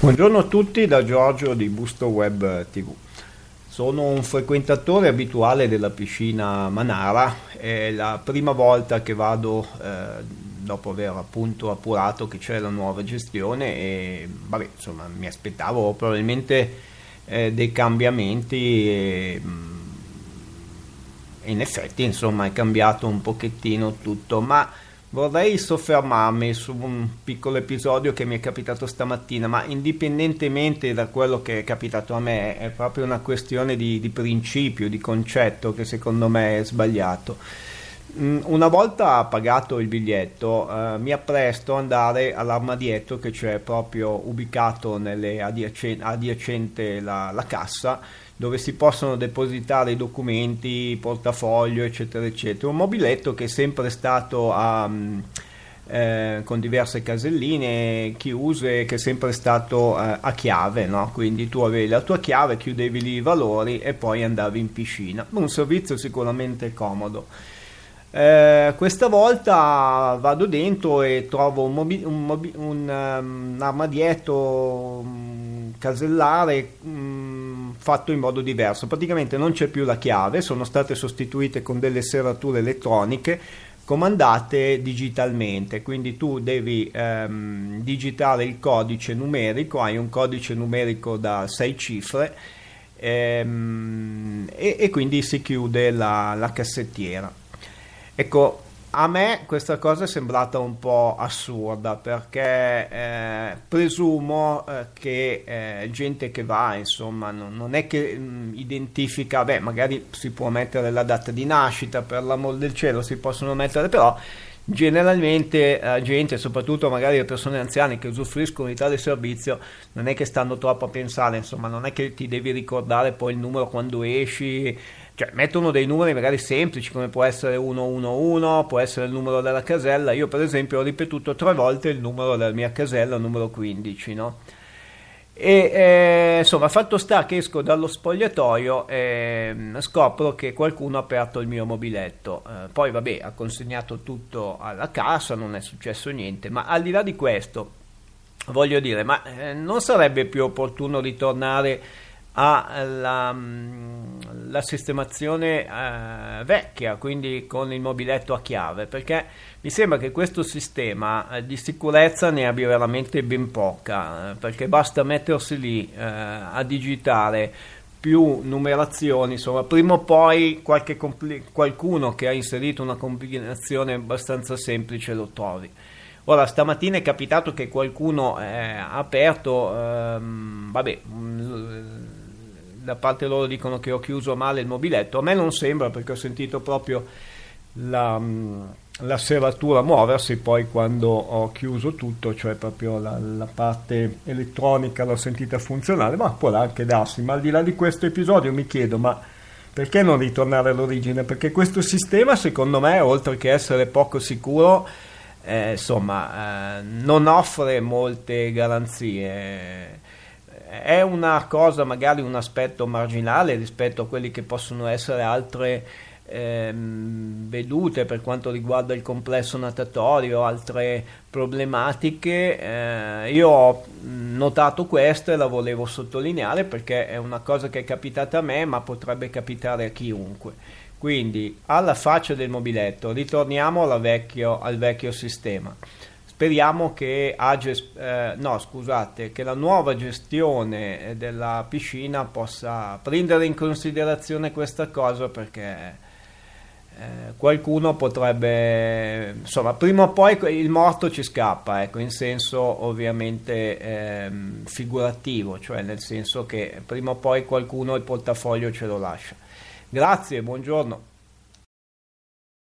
Buongiorno a tutti da Giorgio di Busto Web TV. Sono un frequentatore abituale della piscina Manara, è la prima volta che vado eh, dopo aver appunto appurato che c'è la nuova gestione e vabbè, insomma, mi aspettavo probabilmente eh, dei cambiamenti e, mm, in effetti insomma, è cambiato un pochettino tutto, ma Vorrei soffermarmi su un piccolo episodio che mi è capitato stamattina, ma indipendentemente da quello che è capitato a me, è proprio una questione di, di principio, di concetto che secondo me è sbagliato. Mm, una volta pagato il biglietto eh, mi appresto ad andare all'armadietto che c'è proprio ubicato nelle adiacen- adiacente la, la, cassa dove si possono depositare i documenti, il portafoglio eccetera eccetera. Un mobiletto che è sempre stato a, mm, eh, con diverse caselline chiuse che è sempre stato eh, a chiave, no? quindi tu avevi la tua chiave, chiudevi lì i valori e poi andavi in piscina. Un servizio sicuramente comodo. Eh, questa volta vado dentro e trovo un, mobi- un, mobi- un, um, armadietto um, casellare um, fatto in modo diverso. Praticamente non c'è più la chiave, sono state sostituite con delle serrature elettroniche comandate digitalmente, quindi tu devi ehm, digitare il codice numerico, hai un codice numerico da 6 cifre ehm, e, e, quindi si chiude la, la cassettiera. Ecco, a me questa cosa è sembrata un po' assurda perché eh, presumo eh, che eh, gente che va, insomma, non, non è che mh, mm, identifica, beh, magari si può mettere la data di nascita per l'amor del cielo, si possono mettere, però generalmente la eh, gente, soprattutto magari le persone anziane che usufruiscono di tale servizio, non è che stanno troppo a pensare, insomma, non è che ti devi ricordare poi il numero quando esci, cioè mettono dei numeri magari semplici come può essere 111, può essere il numero della casella, io per esempio ho ripetuto tre volte il numero della mia casella, numero 15, no? E eh, insomma, fatto sta che esco dallo spogliatoio e ehm, scopro che qualcuno ha aperto il mio mobiletto. Eh, poi, vabbè, ha consegnato tutto alla cassa, non è successo niente. Ma al di là di questo, voglio dire, ma eh, non sarebbe più opportuno ritornare ha mm, la, sistemazione eh, vecchia, quindi con il mobiletto a chiave, perché mi sembra che questo sistema eh, di sicurezza ne abbia veramente ben poca, eh, perché basta mettersi lì eh, a digitare più numerazioni, insomma, prima o poi compli- qualcuno che ha inserito una combinazione abbastanza semplice lo trovi. Ora, stamattina è capitato che qualcuno ha aperto, ehm, vabbè, mm, da parte loro dicono che ho chiuso male il mobiletto, a me non sembra perché ho sentito proprio la, mm, la serratura muoversi poi quando ho chiuso tutto, cioè proprio la, la parte elettronica l'ho sentita funzionare, ma può anche darsi, ma al di là di questo episodio mi chiedo, ma perché non ritornare all'origine? Perché questo sistema secondo me, oltre che essere poco sicuro, eh, insomma, eh, non offre molte garanzie è una cosa, magari un aspetto marginale rispetto a quelli che possono essere altre ehm, vedute per quanto riguarda il complesso natatorio, altre problematiche. Eh, io ho notato questa e la volevo sottolineare perché è una cosa che è capitata a me, ma potrebbe capitare a chiunque. Quindi, alla faccia del mobiletto, ritorniamo vecchio, al vecchio sistema speriamo che, gest- eh, no, scusate, che, la nuova gestione eh, della piscina possa prendere in considerazione questa cosa perché eh, qualcuno potrebbe, insomma, prima o poi il morto ci scappa, ecco, in senso ovviamente eh, figurativo, cioè nel senso che prima o poi qualcuno il portafoglio ce lo lascia. Grazie, buongiorno.